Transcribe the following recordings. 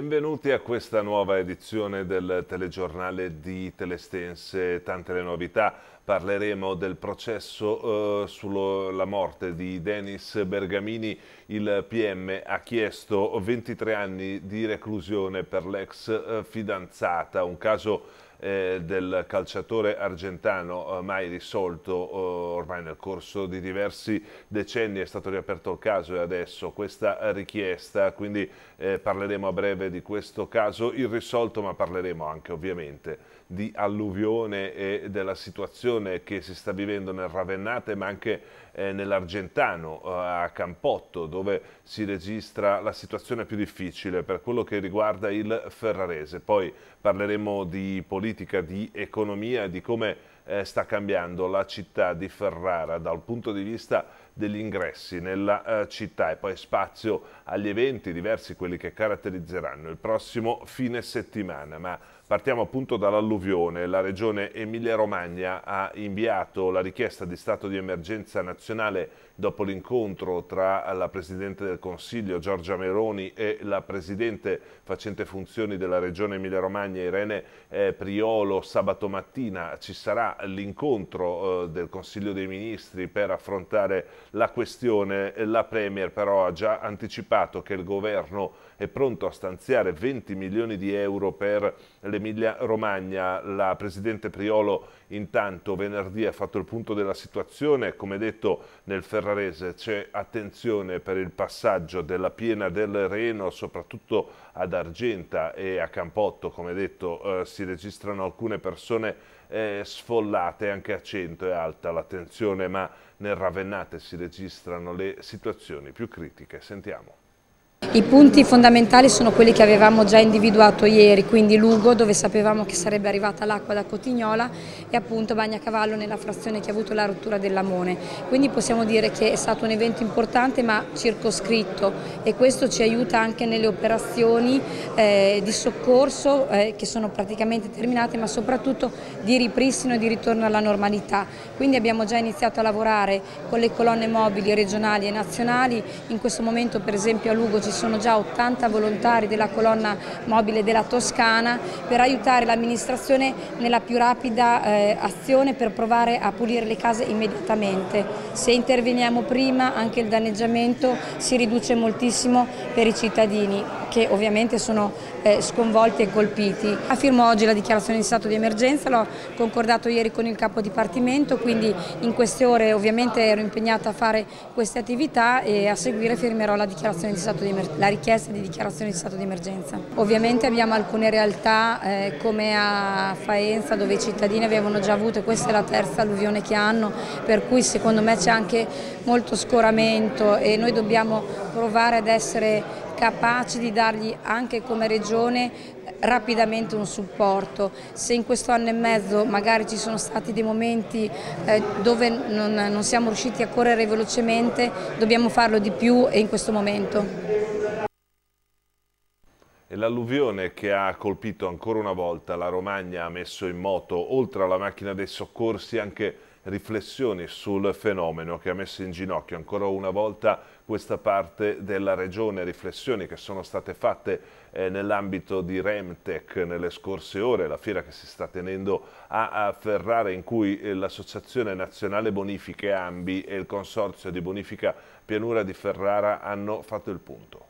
Benvenuti a questa nuova edizione del telegiornale di Telestense, tante le novità. Parleremo del processo eh, sulla morte di Denis Bergamini. Il PM ha chiesto 23 anni di reclusione per l'ex eh, fidanzata, un caso eh, del calciatore argentano eh, mai risolto eh, ormai nel corso di diversi decenni è stato riaperto il caso e adesso questa richiesta quindi eh, parleremo a breve di questo caso irrisolto ma parleremo anche ovviamente di alluvione e della situazione che si sta vivendo nel Ravennate ma anche eh, nell'Argentano eh, a Campotto dove si registra la situazione più difficile per quello che riguarda il Ferrarese. Poi parleremo di politica, di economia, e di come eh, sta cambiando la città di Ferrara dal punto di vista degli ingressi nella eh, città e poi spazio agli eventi diversi, quelli che caratterizzeranno il prossimo fine settimana. Ma partiamo appunto dall'alluvione. La regione Emilia-Romagna ha inviato la richiesta di stato di emergenza nazionale dopo l'incontro tra la Presidente del Consiglio Giorgia Meroni e la Presidente facente funzioni della Regione Emilia-Romagna Irene eh, Priolo sabato mattina ci sarà l'incontro eh, del Consiglio dei Ministri per affrontare la questione. La Premier però ha già anticipato che il governo è pronto a stanziare 20 milioni di euro per l'Emilia Romagna. La Presidente Priolo intanto venerdì ha fatto il punto della situazione, come detto nel Ferrarese c'è attenzione per il passaggio della piena del Reno, soprattutto ad Argenta e a Campotto, come detto eh, si registrano alcune persone eh, sfollate, anche a 100 è alta la tensione, ma nel Ravennate si registrano le situazioni più critiche. Sentiamo. I punti fondamentali sono quelli che avevamo già individuato ieri, quindi Lugo dove sapevamo che sarebbe arrivata l'acqua da Cotignola e appunto Bagnacavallo nella frazione che ha avuto la rottura dell'amone. Quindi possiamo dire che è stato un evento importante ma circoscritto e questo ci aiuta anche nelle operazioni eh, di soccorso eh, che sono praticamente terminate ma soprattutto di ripristino e di ritorno alla normalità. Quindi abbiamo già iniziato a lavorare con le colonne mobili regionali e nazionali, in questo momento per esempio a Lugo ci ci sono già 80 volontari della colonna mobile della Toscana per aiutare l'amministrazione nella più rapida eh, azione per provare a pulire le case immediatamente. Se interveniamo prima anche il danneggiamento si riduce moltissimo per i cittadini che ovviamente sono eh, sconvolti e colpiti. Firmo oggi la dichiarazione di stato di emergenza, l'ho concordato ieri con il capo dipartimento, quindi in queste ore ovviamente ero impegnata a fare queste attività e a seguire firmerò la, di di la richiesta di dichiarazione di stato di emergenza. Ovviamente abbiamo alcune realtà eh, come a Faenza dove i cittadini avevano già avuto, questa è la terza alluvione che hanno, per cui secondo me c'è anche molto scoramento e noi dobbiamo provare ad essere capaci di dargli anche come regione eh, rapidamente un supporto. Se in questo anno e mezzo magari ci sono stati dei momenti eh, dove non, siamo riusciti a correre velocemente, dobbiamo farlo di più e in questo momento. L'alluvione che ha colpito ancora una volta la Romagna ha messo in moto, oltre alla macchina dei soccorsi, anche riflessioni sul fenomeno che ha messo in ginocchio ancora una volta questa parte della regione, riflessioni che sono state fatte eh, nell'ambito di Remtec nelle scorse ore, la fiera che si sta tenendo a, a Ferrara in cui eh, l'Associazione Nazionale Bonifiche Ambi e il Consorzio di Bonifica Pianura di Ferrara hanno fatto il punto.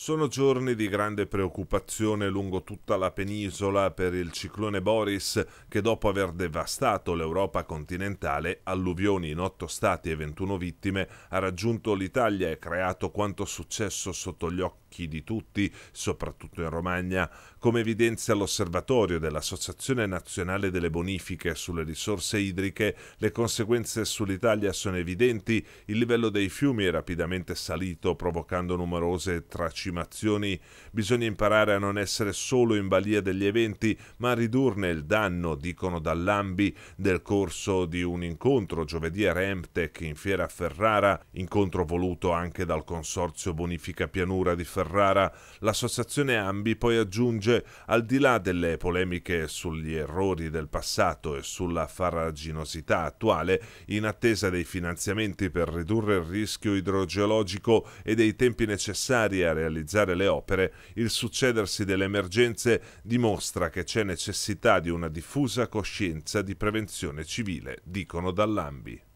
Sono giorni di grande preoccupazione lungo tutta la penisola per il ciclone Boris che dopo aver devastato l'Europa continentale, alluvioni in 8 stati e 21 vittime, ha raggiunto l'Italia e creato quanto successo sotto gli occhi occhi di tutti, soprattutto in Romagna, come evidenzia l'osservatorio dell'Associazione Nazionale delle Bonifiche sulle risorse idriche, le conseguenze sull'Italia sono evidenti, il livello dei fiumi è rapidamente salito provocando numerose tracimazioni. Bisogna imparare a non essere solo in balia degli eventi, ma a ridurne il danno, dicono dall'ambi del corso di un incontro giovedì a Remtec in fiera a Ferrara, incontro voluto anche dal Consorzio Bonifica Pianura di Ferrara Ferrara. L'associazione Ambi poi aggiunge, al di là delle polemiche sugli errori del passato e sulla farraginosità attuale, in attesa dei finanziamenti per ridurre il rischio idrogeologico e dei tempi necessari a realizzare le opere, il succedersi delle emergenze dimostra che c'è necessità di una diffusa coscienza di prevenzione civile, dicono dall'Ambi.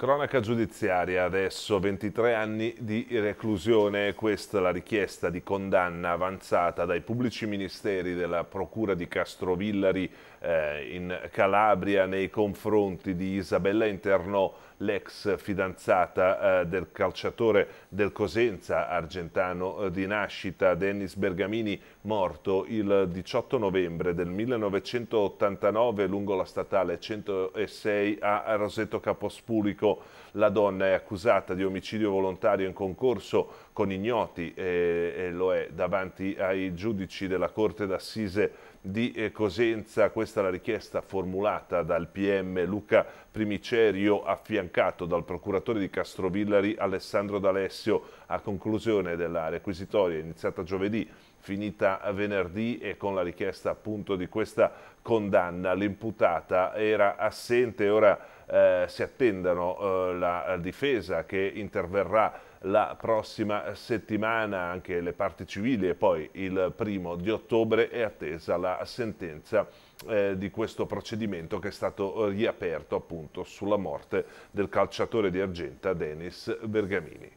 Cronaca giudiziaria adesso, 23 anni di reclusione, questa è la richiesta di condanna avanzata dai pubblici ministeri della Procura di Castrovillari eh, in Calabria nei confronti di Isabella Internò, l'ex fidanzata eh, del calciatore del Cosenza, argentano eh, di nascita, Dennis Bergamini, morto il 18 novembre del 1989 lungo la statale 106 a Roseto Capospulico. La donna è accusata di omicidio volontario in concorso con ignoti e, eh, e lo è davanti ai giudici della Corte d'Assise di eh, Cosenza, questa è la richiesta formulata dal PM Luca Primicerio affiancato dal procuratore di Castrovillari Alessandro D'Alessio a conclusione della requisitoria iniziata giovedì finita venerdì e con la richiesta appunto di questa condanna l'imputata era assente ora eh, si attendono eh, la difesa che interverrà la prossima settimana, anche le parti civili e poi il primo di ottobre è attesa la sentenza eh, di questo procedimento che è stato riaperto appunto sulla morte del calciatore di Argenta Denis Bergamini.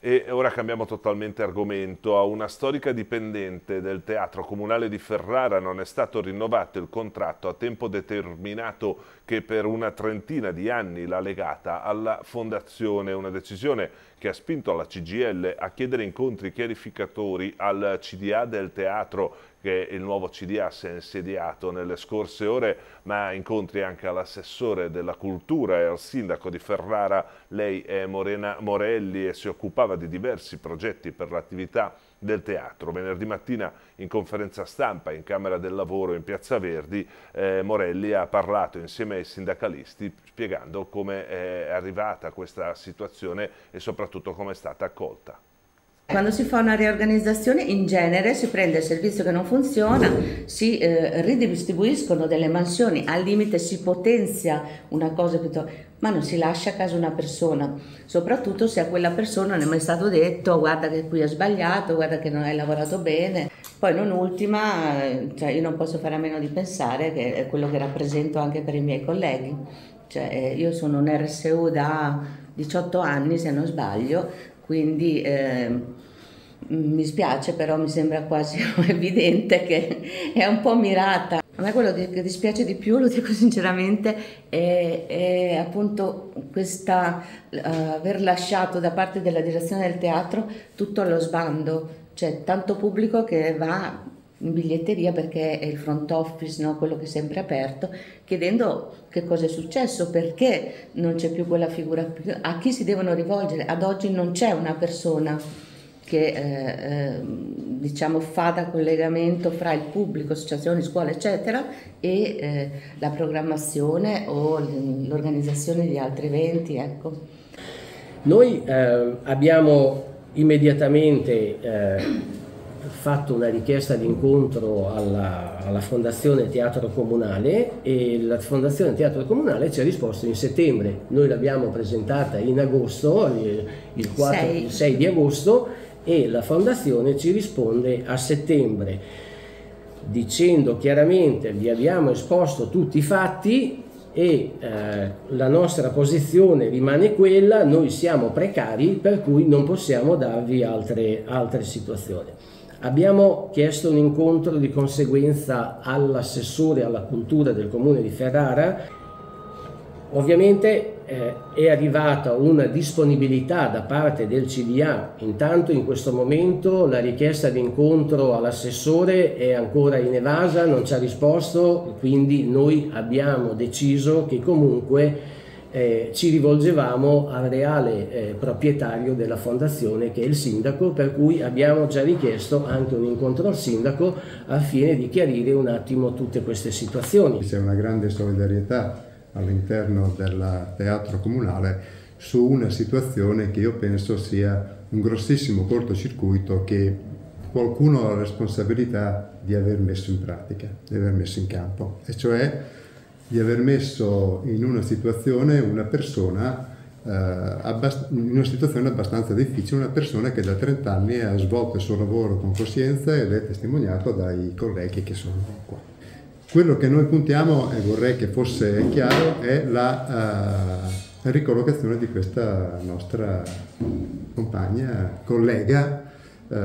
E ora cambiamo totalmente argomento. A una storica dipendente del Teatro Comunale di Ferrara non è stato rinnovato il contratto a tempo determinato che per una trentina di anni l'ha legata alla Fondazione, una decisione che ha spinto la CGL a chiedere incontri chiarificatori al CDA del teatro che il nuovo CDA si è insediato nelle scorse ore, ma incontri anche all'assessore della cultura e al sindaco di Ferrara. Lei è Morena Morelli e si occupava di diversi progetti per l'attività del teatro. Venerdì mattina in conferenza stampa in Camera del Lavoro in Piazza Verdi eh, Morelli ha parlato insieme ai sindacalisti spiegando come è arrivata questa situazione e soprattutto come è stata accolta. Quando si fa una riorganizzazione in genere si prende il servizio che non funziona, si eh, ridistribuiscono delle mansioni, al limite si potenzia una cosa piuttosto, ma non si lascia a casa una persona, soprattutto se a quella persona non è mai stato detto guarda che qui ho sbagliato, guarda che non hai lavorato bene. Poi non ultima, eh, cioè io non posso fare a meno di pensare che è quello che rappresento anche per i miei colleghi. Cioè, eh, io sono un RSU da 18 anni se non sbaglio, quindi eh, mi spiace, però mi sembra quasi evidente che è un po' mirata. A me quello che dispiace di più, lo dico sinceramente, è, è appunto questa, uh, aver lasciato da parte della direzione del teatro tutto allo sbando, c'è cioè, tanto pubblico che va in biglietteria perché è il front office, no? quello che è sempre aperto, chiedendo che cosa è successo, perché non c'è più quella figura, a chi si devono rivolgere. Ad oggi non c'è una persona che eh, ehm, diciamo fa da collegamento fra il pubblico, associazioni, scuole, eccetera, e eh, la programmazione o l'organizzazione di altri eventi. Ecco. Noi eh, abbiamo immediatamente eh, fatto una richiesta di incontro alla, alla, Fondazione Teatro Comunale e la Fondazione Teatro Comunale ci ha risposto in settembre. Noi l'abbiamo presentata in agosto, eh, il, 4, 6. il 6 di agosto, e la Fondazione ci risponde a settembre dicendo chiaramente vi abbiamo esposto tutti i fatti e eh, la nostra posizione rimane quella, noi siamo precari per cui non possiamo darvi altre, altre situazioni. Abbiamo chiesto un incontro di conseguenza all'assessore alla cultura del comune di Ferrara. Ovviamente eh, è arrivata una disponibilità da parte del CDA, intanto in questo momento la richiesta di incontro all'assessore è ancora in evasa, non ci ha risposto, quindi noi abbiamo deciso che comunque eh, ci rivolgevamo al reale eh, proprietario della fondazione che è il sindaco, per cui abbiamo già richiesto anche un incontro al sindaco al fine di chiarire un attimo tutte queste situazioni. C'è una grande solidarietà all'interno del teatro comunale su una situazione che io penso sia un grossissimo cortocircuito che qualcuno ha la responsabilità di aver messo in pratica, di aver messo in campo, e cioè di aver messo in una situazione una persona eh, abbast- in una situazione abbastanza difficile, una persona che da 30 anni ha svolto il suo lavoro con coscienza ed è testimoniato dai colleghi che sono qua. Quello che noi puntiamo, e vorrei che fosse chiaro, è la eh, ricollocazione di questa nostra compagna, collega eh,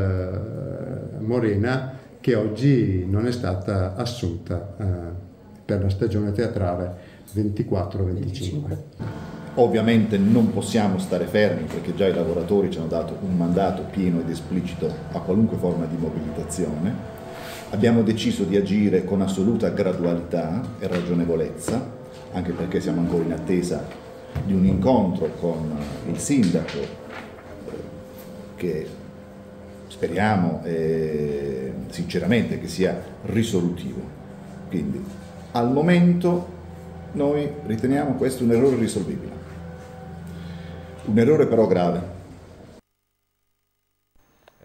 Morena, che oggi non è stata assunta eh per la stagione teatrale 24-25. Ovviamente non possiamo stare fermi perché già i lavoratori ci hanno dato un mandato pieno ed esplicito a qualunque forma di mobilitazione. Abbiamo deciso di agire con assoluta gradualità e ragionevolezza, anche perché siamo ancora in attesa di un incontro con eh, il sindaco eh, che speriamo eh, sinceramente che sia risolutivo. Quindi al momento noi riteniamo questo un errore risolvibile, un errore però grave.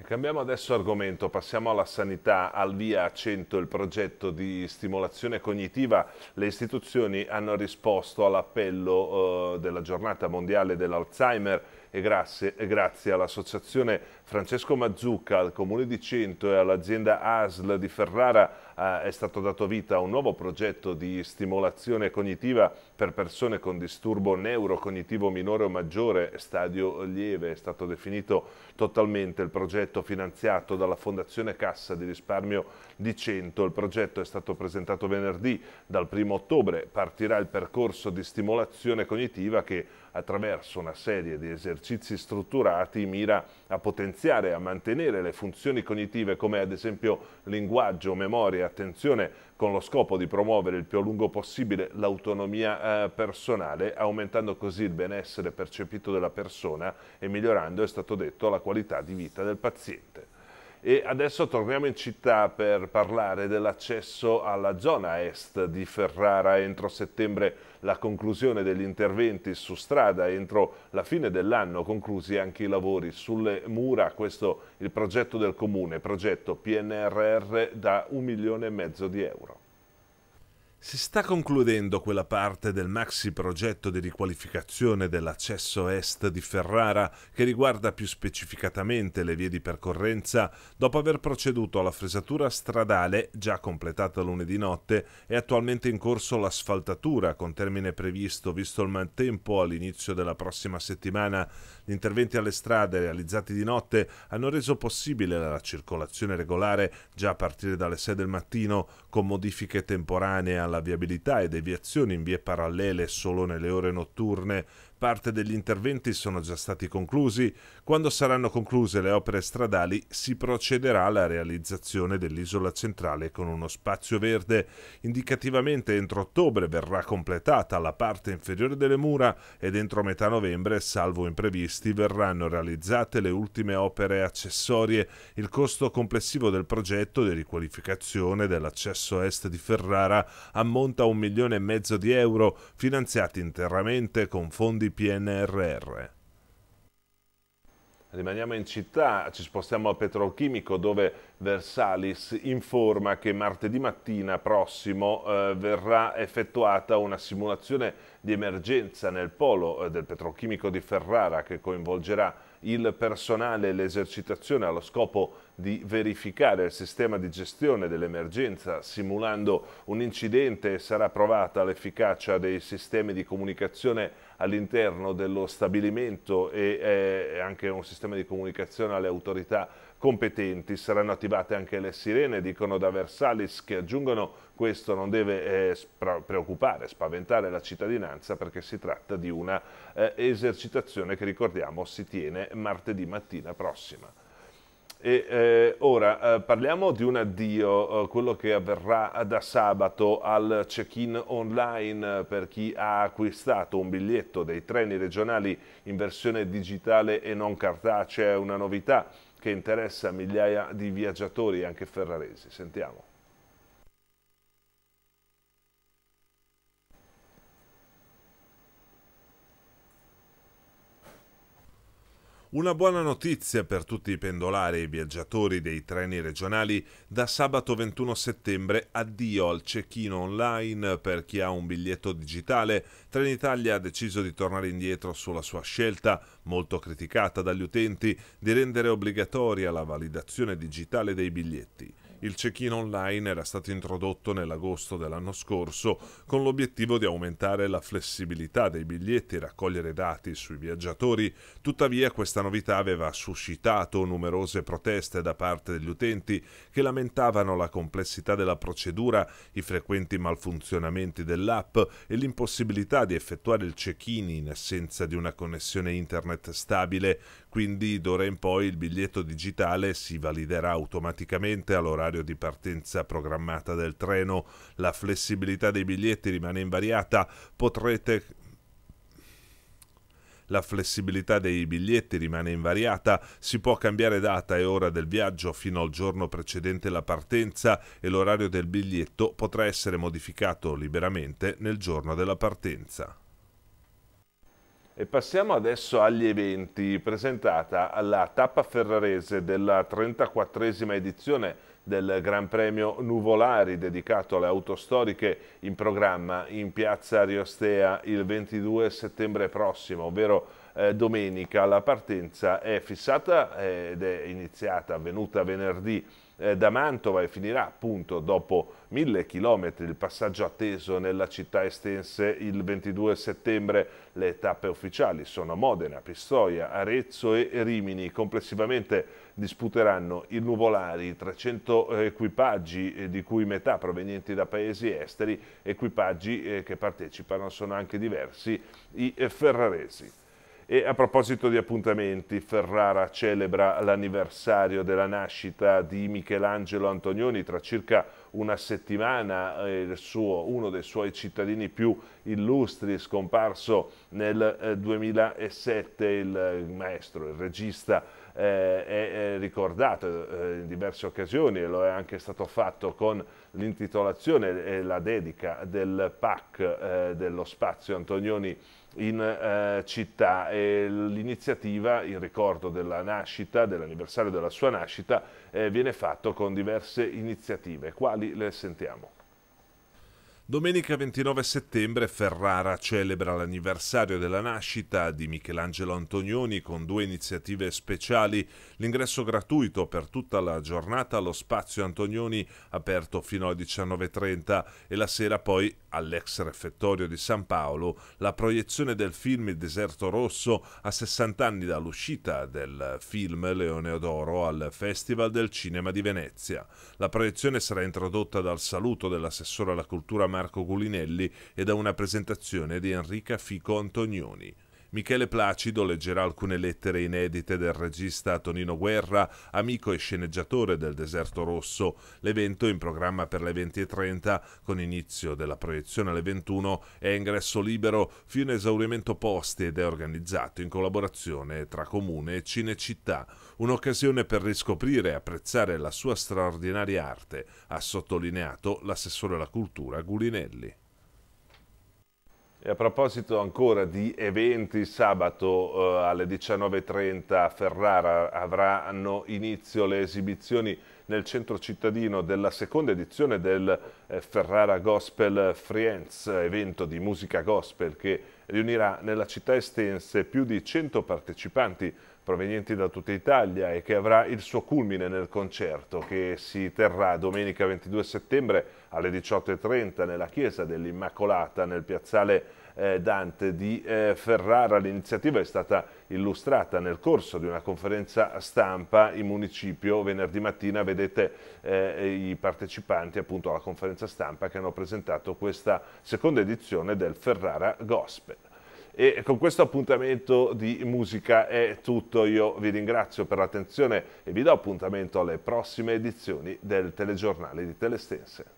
Cambiamo adesso argomento, passiamo alla sanità, al via a 100 il progetto di stimolazione cognitiva. Le istituzioni hanno risposto all'appello eh, della giornata mondiale dell'Alzheimer e grazie, e grazie all'Associazione Francesco Mazzucca al Comune di Cento e all'azienda ASL di Ferrara eh, è stato dato vita a un nuovo progetto di stimolazione cognitiva per persone con disturbo neurocognitivo minore o maggiore, stadio lieve. È stato definito totalmente il progetto finanziato dalla Fondazione Cassa di risparmio di Cento. Il progetto è stato presentato venerdì. Dal 1 ottobre partirà il percorso di stimolazione cognitiva che attraverso una serie di esercizi strutturati mira a potenziare potenziare a mantenere le funzioni cognitive come ad esempio linguaggio, memoria e attenzione con lo scopo di promuovere il più a lungo possibile l'autonomia eh, personale, aumentando così il benessere percepito della persona e migliorando, è stato detto, la qualità di vita del paziente. E adesso torniamo in città per parlare dell'accesso alla zona est di Ferrara. Entro settembre la conclusione degli interventi su strada, entro la fine dell'anno conclusi anche i lavori sulle mura. Questo il progetto del comune, progetto PNRR da un milione e mezzo di euro. Si sta concludendo quella parte del maxi progetto di riqualificazione dell'accesso est di Ferrara che riguarda più specificatamente le vie di percorrenza dopo aver proceduto alla fresatura stradale già completata lunedì notte e attualmente in corso l'asfaltatura con termine previsto visto il maltempo all'inizio della prossima settimana gli interventi alle strade realizzati di notte hanno reso possibile la circolazione regolare già a partire dalle 6 del mattino, con modifiche temporanee alla viabilità e deviazioni in vie parallele solo nelle ore notturne. Parte degli interventi sono già stati conclusi. Quando saranno concluse le opere stradali si procederà alla realizzazione dell'isola centrale con uno spazio verde. Indicativamente entro ottobre verrà completata la parte inferiore delle mura ed entro metà novembre, salvo imprevisti, verranno realizzate le ultime opere accessorie. Il costo complessivo del progetto di riqualificazione dell'accesso est di Ferrara ammonta a un milione e mezzo di euro, finanziati interamente con fondi di PNRR. Rimaniamo in città, ci spostiamo al petrolchimico dove Versalis informa che martedì mattina prossimo eh, verrà effettuata una simulazione di emergenza nel polo eh, del petrolchimico di Ferrara che coinvolgerà il personale e l'esercitazione allo scopo di verificare il sistema di gestione dell'emergenza simulando un incidente sarà provata l'efficacia dei sistemi di comunicazione all'interno dello stabilimento e eh, anche un sistema di comunicazione alle autorità competenti. Saranno attivate anche le sirene, dicono da Versalis, che aggiungono questo non deve eh, preoccupare, spaventare la cittadinanza perché si tratta di una eh, esercitazione che ricordiamo si tiene martedì mattina prossima. E, eh, ora eh, parliamo di un addio, eh, quello che avverrà da sabato al check-in online eh, per chi ha acquistato un biglietto dei treni regionali in versione digitale e non cartacea, è una novità che interessa migliaia di viaggiatori anche ferraresi. Sentiamo. Una buona notizia per tutti i pendolari e i viaggiatori dei treni regionali, da sabato 21 settembre addio al cecchino online per chi ha un biglietto digitale. Trenitalia ha deciso di tornare indietro sulla sua scelta, molto criticata dagli utenti, di rendere obbligatoria la validazione digitale dei biglietti. Il check-in online era stato introdotto nell'agosto dell'anno scorso con l'obiettivo di aumentare la flessibilità dei biglietti e raccogliere dati sui viaggiatori, tuttavia questa novità aveva suscitato numerose proteste da parte degli utenti che lamentavano la complessità della procedura, i frequenti malfunzionamenti dell'app e l'impossibilità di effettuare il check-in in assenza di una connessione internet stabile quindi d'ora in poi il biglietto digitale si validerà automaticamente all'orario di partenza programmata del treno, la flessibilità dei biglietti rimane invariata, potrete la flessibilità dei biglietti rimane invariata, si può cambiare data e ora del viaggio fino al giorno precedente la partenza e l'orario del biglietto potrà essere modificato liberamente nel giorno della partenza. E passiamo adesso agli eventi, presentata alla tappa ferrarese della 34esima edizione del Gran Premio Nuvolari dedicato alle auto storiche in programma in piazza Riostea il 22 settembre prossimo, ovvero eh, domenica. La partenza è fissata eh, ed è iniziata, avvenuta venerdì eh, da Mantova e finirà appunto dopo mille chilometri il passaggio atteso nella città estense il 22 settembre. Le tappe ufficiali sono Modena, Pistoia, Arezzo e Rimini. Complessivamente disputeranno i nuvolari 300 equipaggi eh, di cui metà provenienti da paesi esteri, equipaggi eh, che partecipano sono anche diversi i eh, ferraresi. E a proposito di appuntamenti, Ferrara celebra l'anniversario della nascita di Michelangelo Antonioni tra circa una settimana eh, suo, uno dei suoi cittadini più illustri scomparso nel 2007 eh, il maestro, il regista eh, è, ricordato eh, in diverse occasioni e lo è anche stato fatto con l'intitolazione e la dedica del PAC eh, dello spazio Antonioni in eh, città e l'iniziativa in ricordo della nascita, dell'anniversario della sua nascita, eh, viene fatto con diverse iniziative, quali le sentiamo. Domenica 29 settembre Ferrara celebra l'anniversario della nascita di Michelangelo Antonioni con due iniziative speciali, l'ingresso gratuito per tutta la giornata allo spazio Antonioni aperto fino alle 19.30 e la sera poi all'ex refettorio di San Paolo la proiezione del film Il deserto rosso a 60 anni dall'uscita del film Leone d'Oro al Festival del Cinema di Venezia. La proiezione sarà introdotta dal saluto dell'assessore alla cultura Marco Gulinelli e da una presentazione di Enrica Fico Antonioni. Michele Placido leggerà alcune lettere inedite del regista Tonino Guerra, amico e sceneggiatore del Deserto Rosso. L'evento, in programma per le 20.30, con inizio della proiezione alle 21, è ingresso libero fino a esaurimento posti ed è organizzato in collaborazione tra Comune e Cinecittà. Un'occasione per riscoprire e apprezzare la sua straordinaria arte, ha sottolineato l'assessore alla cultura Gulinelli. E a proposito ancora di eventi, sabato eh, alle 19.30 a Ferrara avranno inizio le esibizioni nel centro cittadino della seconda edizione del eh, Ferrara Gospel Friends, evento di musica gospel che riunirà nella città estense più di 100 partecipanti provenienti da tutta Italia e che avrà il suo culmine nel concerto che si terrà domenica 22 settembre alle 18.30 nella chiesa dell'Immacolata nel piazzale eh, Dante di eh, Ferrara. L'iniziativa è stata illustrata nel corso di una conferenza stampa in municipio venerdì mattina. Vedete eh, i partecipanti appunto alla conferenza stampa che hanno presentato questa seconda edizione del Ferrara Gospel. E con questo appuntamento di musica è tutto. Io vi ringrazio per l'attenzione e vi do appuntamento alle prossime edizioni del telegiornale di Telestense.